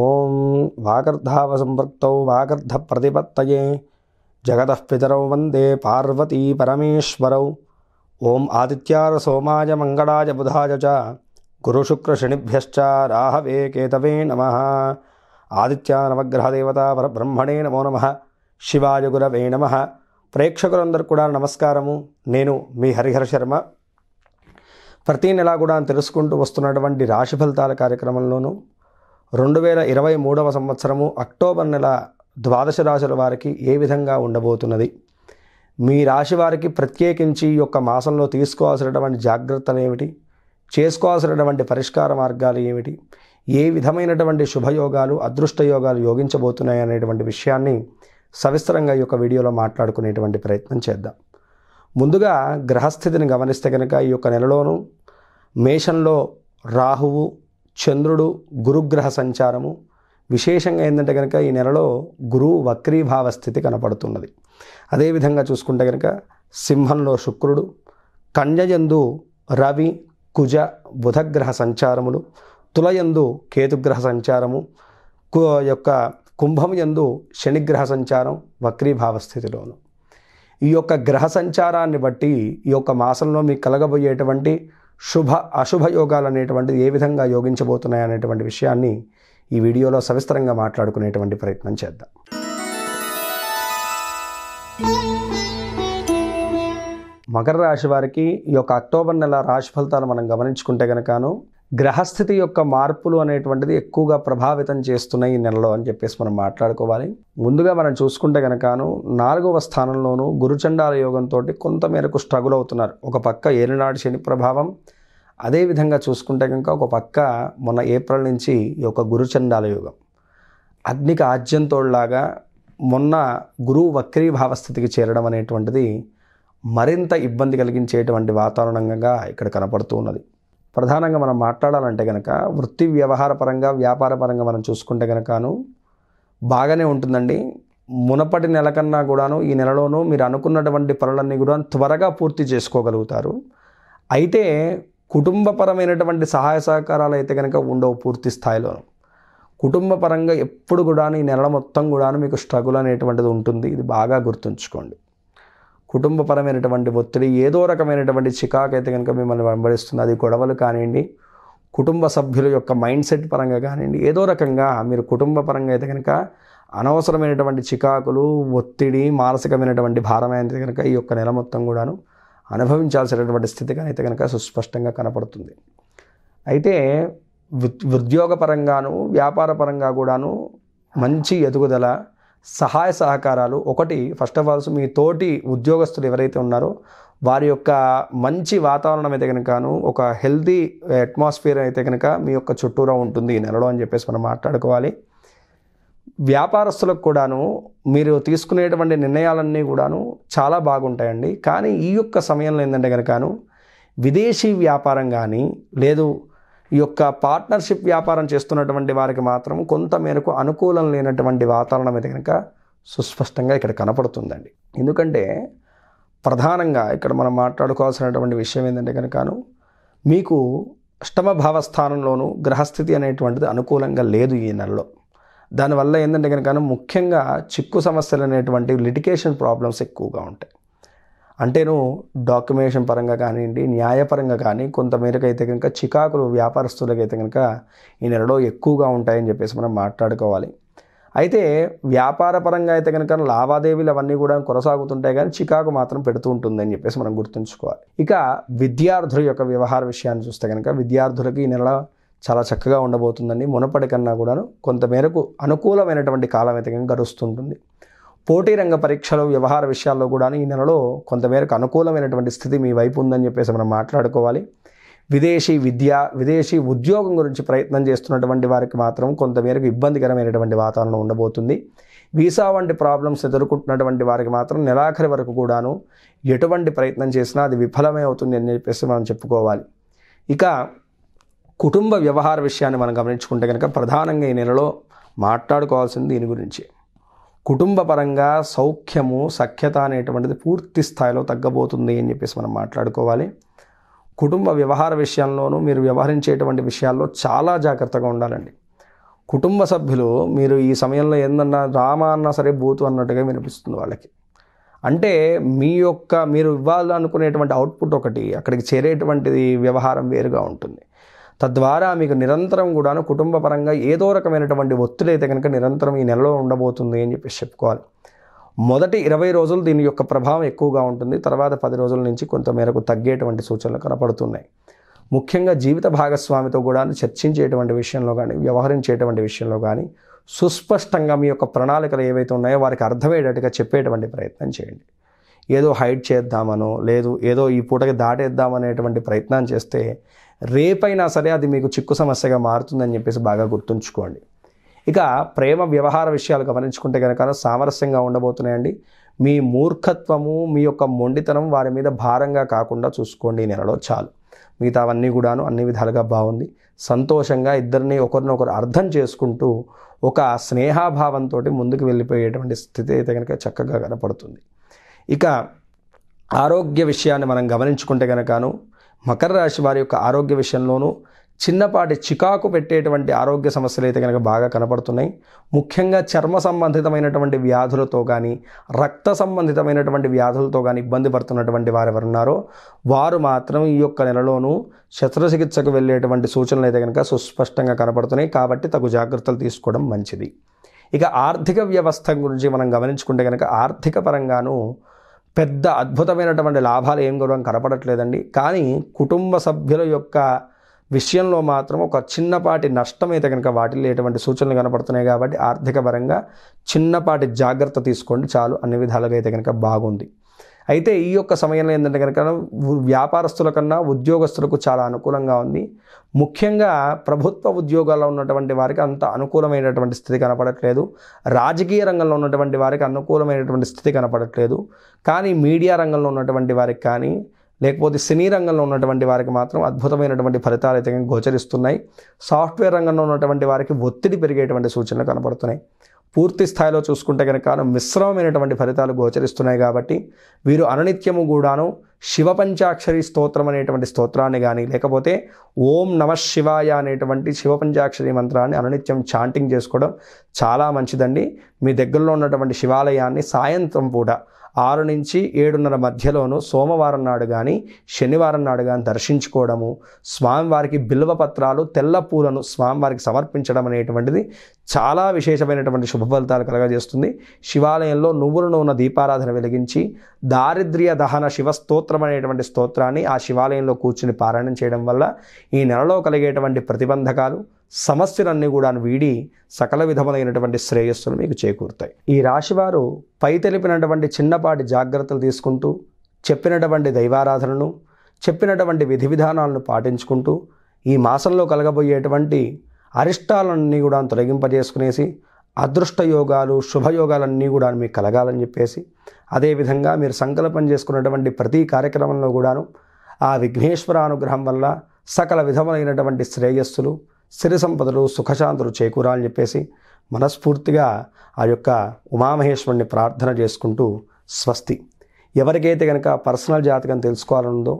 ఓం వాగర్ధావసంపృక్తౌ వాగర్ధ ప్రతిపత్తయే జగద పితరౌ వందే పార్వతీ పరమేశ్వరౌ ఓం ఆదిత్యార సోమాయ మంగళాయ బుధాయ చ గురుశుక్రశనిభ్యశ్చ రాహవే కేతవే నమ ఆదిత్యానవగ్రహదేవత పరబ్రహ్మణే నమో నమ శివాయ గురవే నమ ప్రేక్షకులందరూ కూడా నమస్కారము నేను మీ హరిహర శర్మ ప్రతీ నెలా కూడా తెలుసుకుంటూ వస్తున్నటువంటి రాశి ఫలితాల కార్యక్రమంలోనూ రెండు వేల ఇరవై మూడవ సంవత్సరము అక్టోబర్ నెల ద్వాదశ రాశుల వారికి ఏ విధంగా ఉండబోతున్నది మీ రాశి వారికి ప్రత్యేకించి ఈ యొక్క మాసంలో తీసుకోవాల్సినటువంటి జాగ్రత్తలు ఏమిటి చేసుకోవాల్సినటువంటి పరిష్కార మార్గాలు ఏమిటి ఏ విధమైనటువంటి శుభయోగాలు అదృష్టయోగాలు యోగించబోతున్నాయి అనేటువంటి విషయాన్ని సవిస్తరంగా ఈ యొక్క వీడియోలో మాట్లాడుకునేటువంటి ప్రయత్నం చేద్దాం ముందుగా గ్రహస్థితిని గమనిస్తే కనుక ఈ యొక్క నెలలోనూ మేషంలో రాహువు చంద్రుడు గురుగ్రహ సంచారము విశేషంగా ఏంటంటే కనుక ఈ నెలలో గురువు వక్రీభావ స్థితి కనపడుతున్నది అదేవిధంగా చూసుకుంటే కనుక సింహంలో శుక్రుడు కన్యయందు రవి కుజ బుధగ్రహ సంచారములు తులయందు కేతుగ్రహ సంచారము యొక్క కుంభం ఎందు శనిగ్రహ సంచారం వక్రీభావ స్థితిలోను ఈ యొక్క గ్రహ సంచారాన్ని బట్టి ఈ యొక్క మాసంలో మీకు కలగబోయేటువంటి శుభ అశుభ యోగాలు అనేటువంటిది ఏ విధంగా యోగించబోతున్నాయి అనేటువంటి విషయాన్ని ఈ వీడియోలో సవిస్తరంగా మాట్లాడుకునేటువంటి ప్రయత్నం చేద్దాం మకర రాశి వారికి ఈ యొక్క అక్టోబర్ నెల రాశి ఫలితాలు మనం గమనించుకుంటే గనకాను గ్రహస్థితి యొక్క మార్పులు అనేటువంటిది ఎక్కువగా ప్రభావితం చేస్తున్నాయి ఈ నెలలో అని చెప్పేసి మనం మాట్లాడుకోవాలి ముందుగా మనం చూసుకుంటే గనకాను నాలుగవ స్థానంలోనూ గురుచండాల యోగంతో కొంతమేరకు స్ట్రగుల్ అవుతున్నారు ఒక పక్క ఏలినాడు శని ప్రభావం అదేవిధంగా చూసుకుంటే కనుక ఒక పక్క మొన్న ఏప్రిల్ నుంచి ఈ యొక్క గురుచండాల యోగం అగ్నికి ఆజ్యంతోళ్లాగా మొన్న గురువు వక్రీభావ స్థితికి చేరడం అనేటువంటిది మరింత ఇబ్బంది కలిగించేటువంటి వాతావరణంగా ఇక్కడ కనపడుతూ ఉన్నది ప్రధానంగా మనం మాట్లాడాలంటే కనుక వృత్తి వ్యవహార పరంగా వ్యాపార పరంగా మనం చూసుకుంటే కనుకను బాగానే ఉంటుందండి మునపటి నెల కన్నా కూడాను ఈ నెలలోనూ మీరు అనుకున్నటువంటి పనులన్నీ కూడా త్వరగా పూర్తి చేసుకోగలుగుతారు అయితే కుటుంబపరమైనటువంటి సహాయ సహకారాలు అయితే కనుక ఉండవు పూర్తి స్థాయిలోను కుటుంబపరంగా ఎప్పుడు కూడా ఈ నెల మొత్తం కూడా మీకు స్ట్రగుల్ అనేటువంటిది ఉంటుంది ఇది బాగా గుర్తుంచుకోండి కుటుంబపరమైనటువంటి ఒత్తిడి ఏదో రకమైనటువంటి చికాకు అయితే కనుక మిమ్మల్ని వెంబడిస్తుంది అది గొడవలు కానివ్వండి కుటుంబ సభ్యుల యొక్క మైండ్ సెట్ పరంగా కానివ్వండి ఏదో రకంగా మీరు కుటుంబ పరంగా అయితే కనుక అనవసరమైనటువంటి చికాకులు ఒత్తిడి మానసికమైనటువంటి భారం అయితే కనుక ఈ యొక్క నెల మొత్తం కూడాను అనుభవించాల్సినటువంటి స్థితిగా అయితే కనుక సుస్పష్టంగా కనపడుతుంది అయితే ఉద్యోగపరంగాను వ్యాపారపరంగా కూడాను మంచి ఎదుగుదల సహాయ సహకారాలు ఒకటి ఫస్ట్ ఆఫ్ ఆల్స్ మీ తోటి ఉద్యోగస్తులు ఎవరైతే ఉన్నారో వారి యొక్క మంచి వాతావరణం అయితే కనుకను ఒక హెల్దీ అట్మాస్ఫియర్ అయితే కనుక మీ యొక్క చుట్టూరా ఉంటుంది నెలలో అని చెప్పేసి మనం మాట్లాడుకోవాలి వ్యాపారస్తులకు కూడాను మీరు తీసుకునేటువంటి నిర్ణయాలన్నీ కూడాను చాలా బాగుంటాయండి కానీ ఈ యొక్క సమయంలో ఏంటంటే కనుకను విదేశీ వ్యాపారం కానీ లేదు ఈ యొక్క పార్ట్నర్షిప్ వ్యాపారం చేస్తున్నటువంటి వారికి మాత్రం కొంత మేరకు అనుకూలం లేనటువంటి వాతావరణం అయితే కనుక సుస్పష్టంగా ఇక్కడ కనపడుతుందండి ఎందుకంటే ప్రధానంగా ఇక్కడ మనం మాట్లాడుకోవాల్సినటువంటి విషయం ఏంటంటే కనుకను మీకు అష్టమ భావస్థానంలోనూ గ్రహస్థితి అనేటువంటిది అనుకూలంగా లేదు ఈ నెలలో దానివల్ల ఏంటంటే కనుక ముఖ్యంగా చిక్కు సమస్యలు అనేటువంటి లిటికేషన్ ప్రాబ్లమ్స్ ఎక్కువగా ఉంటాయి అంటేను డాక్యుమెంటేషన్ పరంగా కానివ్వండి న్యాయపరంగా కానీ కొంతమేరకు అయితే కనుక చికాకులు వ్యాపారస్తులకైతే కనుక ఈ నెలలో ఎక్కువగా ఉంటాయని చెప్పేసి మనం మాట్లాడుకోవాలి అయితే వ్యాపారపరంగా అయితే కనుక లావాదేవీలు అవన్నీ కూడా కొనసాగుతుంటాయి కానీ చికాకు మాత్రం పెడుతూ ఉంటుందని చెప్పేసి మనం గుర్తుంచుకోవాలి ఇక విద్యార్థుల యొక్క వ్యవహార విషయాన్ని చూస్తే కనుక విద్యార్థులకు ఈ నెల చాలా చక్కగా ఉండబోతుందని మునపటికన్నా కన్నా కూడాను కొంతమేరకు అనుకూలమైనటువంటి కాలం అయితే కనుక గడుస్తుంటుంది పోటీ రంగ పరీక్షలు వ్యవహార విషయాల్లో కూడా ఈ నెలలో కొంతమేరకు అనుకూలమైనటువంటి స్థితి మీ వైపు ఉందని చెప్పేసి మనం మాట్లాడుకోవాలి విదేశీ విద్య విదేశీ ఉద్యోగం గురించి ప్రయత్నం చేస్తున్నటువంటి వారికి మాత్రం కొంతమేరకు ఇబ్బందికరమైనటువంటి వాతావరణం ఉండబోతుంది వీసా వంటి ప్రాబ్లమ్స్ ఎదుర్కొంటున్నటువంటి వారికి మాత్రం నెలాఖరి వరకు కూడాను ఎటువంటి ప్రయత్నం చేసినా అది విఫలమే అవుతుంది అని చెప్పేసి మనం చెప్పుకోవాలి ఇక కుటుంబ వ్యవహార విషయాన్ని మనం గమనించుకుంటే కనుక ప్రధానంగా ఈ నెలలో మాట్లాడుకోవాల్సింది దీని గురించి కుటుంబపరంగా సౌఖ్యము సఖ్యత అనేటువంటిది పూర్తి స్థాయిలో తగ్గబోతుంది అని చెప్పేసి మనం మాట్లాడుకోవాలి కుటుంబ వ్యవహార విషయంలోనూ మీరు వ్యవహరించేటువంటి విషయాల్లో చాలా జాగ్రత్తగా ఉండాలండి కుటుంబ సభ్యులు మీరు ఈ సమయంలో ఏందన్నా రామ అన్నా సరే బూతు అన్నట్టుగా వినిపిస్తుంది వాళ్ళకి అంటే మీ యొక్క మీరు ఇవ్వాలనుకునేటువంటి అవుట్పుట్ ఒకటి అక్కడికి చేరేటువంటిది వ్యవహారం వేరుగా ఉంటుంది తద్వారా మీకు నిరంతరం కూడాను కుటుంబపరంగా ఏదో రకమైనటువంటి అయితే కనుక నిరంతరం ఈ నెలలో ఉండబోతుంది అని చెప్పేసి చెప్పుకోవాలి మొదటి ఇరవై రోజులు దీని యొక్క ప్రభావం ఎక్కువగా ఉంటుంది తర్వాత పది రోజుల నుంచి కొంతమేరకు తగ్గేటువంటి సూచనలు కనపడుతున్నాయి ముఖ్యంగా జీవిత భాగస్వామితో కూడా చర్చించేటువంటి విషయంలో కానీ వ్యవహరించేటువంటి విషయంలో కానీ సుస్పష్టంగా మీ యొక్క ప్రణాళికలు ఏవైతే ఉన్నాయో వారికి అర్థమయ్యేటట్టుగా చెప్పేటువంటి ప్రయత్నం చేయండి ఏదో హైడ్ చేద్దామనో లేదు ఏదో ఈ పూటకి దాటేద్దామనేటువంటి ప్రయత్నం చేస్తే రేపైనా సరే అది మీకు చిక్కు సమస్యగా మారుతుందని చెప్పేసి బాగా గుర్తుంచుకోండి ఇక ప్రేమ వ్యవహార విషయాలు గమనించుకుంటే కనుక సామరస్యంగా ఉండబోతున్నాయండి మీ మూర్ఖత్వము మీ యొక్క మొండితనం వారి మీద భారంగా కాకుండా చూసుకోండి నెలలో చాలు మిగతావన్నీ కూడాను అన్ని విధాలుగా బాగుంది సంతోషంగా ఇద్దరిని ఒకరినొకరు అర్థం చేసుకుంటూ ఒక స్నేహాభావంతో ముందుకు వెళ్ళిపోయేటువంటి స్థితి అయితే కనుక చక్కగా కనపడుతుంది ఇక ఆరోగ్య విషయాన్ని మనం గమనించుకుంటే కనుకను మకర రాశి వారి యొక్క ఆరోగ్య విషయంలోనూ చిన్నపాటి చికాకు పెట్టేటువంటి ఆరోగ్య సమస్యలు అయితే కనుక బాగా కనపడుతున్నాయి ముఖ్యంగా చర్మ సంబంధితమైనటువంటి వ్యాధులతో కానీ రక్త సంబంధితమైనటువంటి వ్యాధులతో కానీ ఇబ్బంది పడుతున్నటువంటి వారు ఎవరున్నారో వారు మాత్రం ఈ యొక్క నెలలోనూ శస్త్రచికిత్సకు వెళ్ళేటువంటి సూచనలు అయితే కనుక సుస్పష్టంగా కనపడుతున్నాయి కాబట్టి తగు జాగ్రత్తలు తీసుకోవడం మంచిది ఇక ఆర్థిక వ్యవస్థ గురించి మనం గమనించుకుంటే కనుక ఆర్థిక పరంగాను పెద్ద అద్భుతమైనటువంటి లాభాలు ఏం గౌరవం కనపడట్లేదండి కానీ కుటుంబ సభ్యుల యొక్క విషయంలో మాత్రం ఒక చిన్నపాటి నష్టం అయితే కనుక వాటిల్లేటువంటి సూచనలు కనపడుతున్నాయి కాబట్టి ఆర్థిక పరంగా చిన్నపాటి జాగ్రత్త తీసుకోండి చాలు అన్ని విధాలుగా అయితే కనుక బాగుంది అయితే ఈ యొక్క సమయంలో ఏంటంటే కనుక వ్యాపారస్తుల కన్నా ఉద్యోగస్తులకు చాలా అనుకూలంగా ఉంది ముఖ్యంగా ప్రభుత్వ ఉద్యోగాల్లో ఉన్నటువంటి వారికి అంత అనుకూలమైనటువంటి స్థితి కనపడట్లేదు రాజకీయ రంగంలో ఉన్నటువంటి వారికి అనుకూలమైనటువంటి స్థితి కనపడట్లేదు కానీ మీడియా రంగంలో ఉన్నటువంటి వారికి కానీ లేకపోతే సినీ రంగంలో ఉన్నటువంటి వారికి మాత్రం అద్భుతమైనటువంటి ఫలితాలు అయితే గోచరిస్తున్నాయి సాఫ్ట్వేర్ రంగంలో ఉన్నటువంటి వారికి ఒత్తిడి పెరిగేటువంటి సూచనలు కనపడుతున్నాయి పూర్తి స్థాయిలో చూసుకుంటే కనుక మిశ్రమమైనటువంటి ఫలితాలు గోచరిస్తున్నాయి కాబట్టి వీరు అనునిత్యము కూడాను శివపంచాక్షరి స్తోత్రం అనేటువంటి స్తోత్రాన్ని కానీ లేకపోతే ఓం నమ శివాయ అనేటువంటి శివపంచాక్షరి మంత్రాన్ని అనునిత్యం చాంటింగ్ చేసుకోవడం చాలా మంచిదండి మీ దగ్గరలో ఉన్నటువంటి శివాలయాన్ని సాయంత్రం కూడా ఆరు నుంచి ఏడున్నర మధ్యలోను సోమవారం నాడు కానీ శనివారం నాడు కానీ దర్శించుకోవడము స్వామివారికి పత్రాలు తెల్ల పూలను స్వామివారికి సమర్పించడం అనేటువంటిది చాలా విశేషమైనటువంటి శుభ ఫలితాలు కలగజేస్తుంది శివాలయంలో నువ్వులను ఉన్న దీపారాధన వెలిగించి దారిద్ర్య దహన శివస్తోత్రం అనేటువంటి స్తోత్రాన్ని ఆ శివాలయంలో కూర్చుని పారాయణం చేయడం వల్ల ఈ నెలలో కలిగేటువంటి ప్రతిబంధకాలు సమస్యలన్నీ కూడా వీడి సకల విధములైనటువంటి శ్రేయస్సులు మీకు చేకూరుతాయి ఈ రాశివారు పై తెలిపినటువంటి చిన్నపాటి జాగ్రత్తలు తీసుకుంటూ చెప్పినటువంటి దైవారాధనను చెప్పినటువంటి విధి విధానాలను పాటించుకుంటూ ఈ మాసంలో కలగబోయేటువంటి అరిష్టాలన్నీ కూడా తొలగింపజేసుకునేసి అదృష్ట యోగాలు శుభయోగాలన్నీ కూడా మీకు కలగాలని చెప్పేసి అదేవిధంగా మీరు సంకల్పం చేసుకున్నటువంటి ప్రతి కార్యక్రమంలో కూడాను ఆ విఘ్నేశ్వర అనుగ్రహం వల్ల సకల విధములైనటువంటి శ్రేయస్సులు సిరి సంపదలు సుఖశాంతులు చేకూరాలని చెప్పేసి మనస్ఫూర్తిగా ఆ యొక్క ఉమామహేశ్వరుని ప్రార్థన చేసుకుంటూ స్వస్తి ఎవరికైతే కనుక పర్సనల్ జాతకం తెలుసుకోవాలనుందో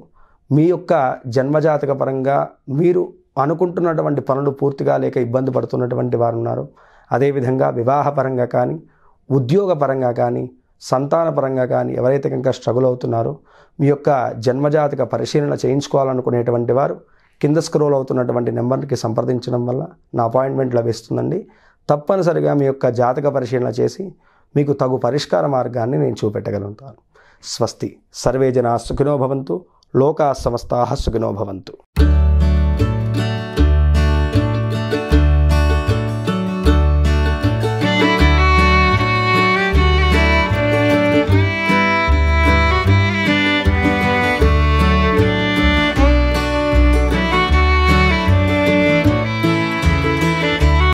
మీ యొక్క జన్మజాతక పరంగా మీరు అనుకుంటున్నటువంటి పనులు పూర్తిగా లేక ఇబ్బంది పడుతున్నటువంటి వారు ఉన్నారు అదేవిధంగా వివాహపరంగా కానీ ఉద్యోగపరంగా కానీ సంతానపరంగా కానీ ఎవరైతే కనుక స్ట్రగుల్ అవుతున్నారో మీ యొక్క జన్మజాతక పరిశీలన చేయించుకోవాలనుకునేటువంటి వారు కింద స్క్రోల్ అవుతున్నటువంటి నెంబర్కి సంప్రదించడం వల్ల నా అపాయింట్మెంట్ లభిస్తుందండి తప్పనిసరిగా మీ యొక్క జాతక పరిశీలన చేసి మీకు తగు పరిష్కార మార్గాన్ని నేను చూపెట్టగలుగుతాను స్వస్తి సర్వే జనా సుఖినో భవంతు లోకా సమస్తాహ సుఖినో భవంతు